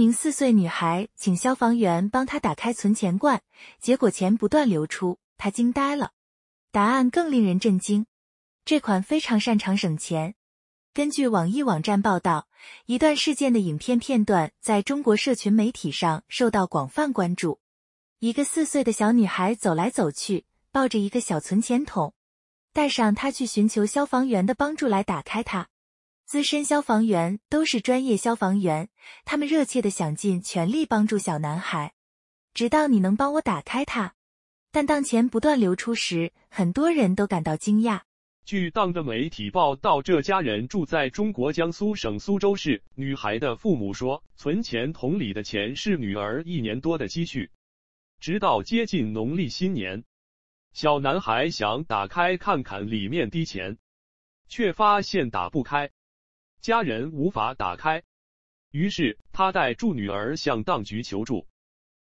名四岁女孩请消防员帮她打开存钱罐，结果钱不断流出，她惊呆了。答案更令人震惊，这款非常擅长省钱。根据网易网站报道，一段事件的影片片段在中国社群媒体上受到广泛关注。一个四岁的小女孩走来走去，抱着一个小存钱筒，带上她去寻求消防员的帮助来打开它。资深消防员都是专业消防员，他们热切的想尽全力帮助小男孩。直到你能帮我打开它，但当钱不断流出时，很多人都感到惊讶。据当地的媒体报道，这家人住在中国江苏省苏州市。女孩的父母说，存钱桶里的钱是女儿一年多的积蓄，直到接近农历新年，小男孩想打开看看里面的钱，却发现打不开。家人无法打开，于是他带住女儿向当局求助。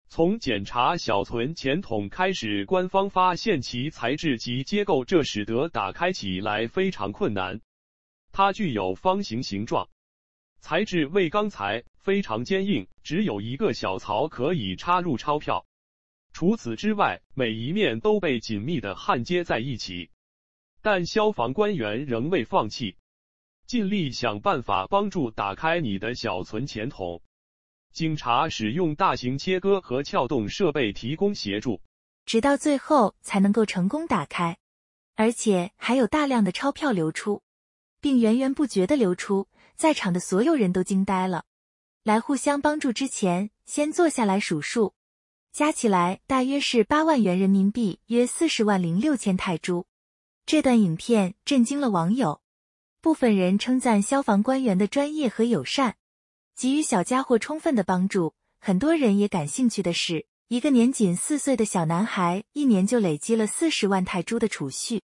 从检查小存钱筒开始，官方发现其材质及结构，这使得打开起来非常困难。它具有方形形状，材质为钢材，非常坚硬，只有一个小槽可以插入钞票。除此之外，每一面都被紧密的焊接在一起。但消防官员仍未放弃。尽力想办法帮助打开你的小存钱筒。警察使用大型切割和撬动设备提供协助，直到最后才能够成功打开，而且还有大量的钞票流出，并源源不绝的流出。在场的所有人都惊呆了。来互相帮助之前，先坐下来数数，加起来大约是八万元人民币，约四十万零六千泰铢。这段影片震惊了网友。部分人称赞消防官员的专业和友善，给予小家伙充分的帮助。很多人也感兴趣的是，一个年仅四岁的小男孩，一年就累积了四十万泰铢的储蓄。